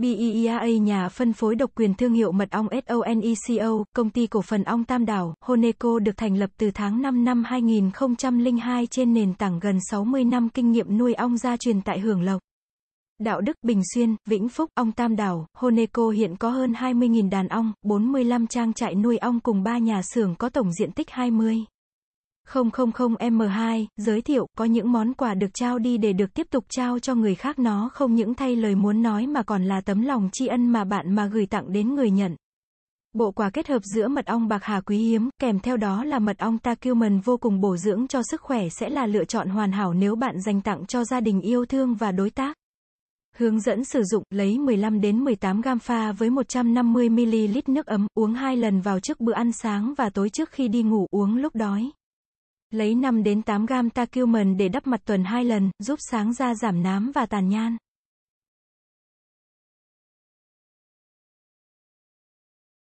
BIEA e nhà phân phối độc quyền thương hiệu mật ong SONECO, e công ty cổ phần ong Tam Đảo, Honeco được thành lập từ tháng 5 năm 2002 trên nền tảng gần 60 năm kinh nghiệm nuôi ong gia truyền tại Hưởng Lộc. Đạo Đức, Bình Xuyên, Vĩnh Phúc, ong Tam Đảo, Honeco hiện có hơn 20.000 đàn ong, 45 trang trại nuôi ong cùng 3 nhà xưởng có tổng diện tích 20. 000M2, giới thiệu, có những món quà được trao đi để được tiếp tục trao cho người khác nó không những thay lời muốn nói mà còn là tấm lòng tri ân mà bạn mà gửi tặng đến người nhận. Bộ quà kết hợp giữa mật ong bạc hà quý hiếm, kèm theo đó là mật ong Tacumen vô cùng bổ dưỡng cho sức khỏe sẽ là lựa chọn hoàn hảo nếu bạn dành tặng cho gia đình yêu thương và đối tác. Hướng dẫn sử dụng, lấy 15 đến 18 gam pha với 150 ml nước ấm, uống 2 lần vào trước bữa ăn sáng và tối trước khi đi ngủ, uống lúc đói. Lấy 5 đến 8 gam curcumin để đắp mặt tuần 2 lần, giúp sáng da giảm nám và tàn nhang.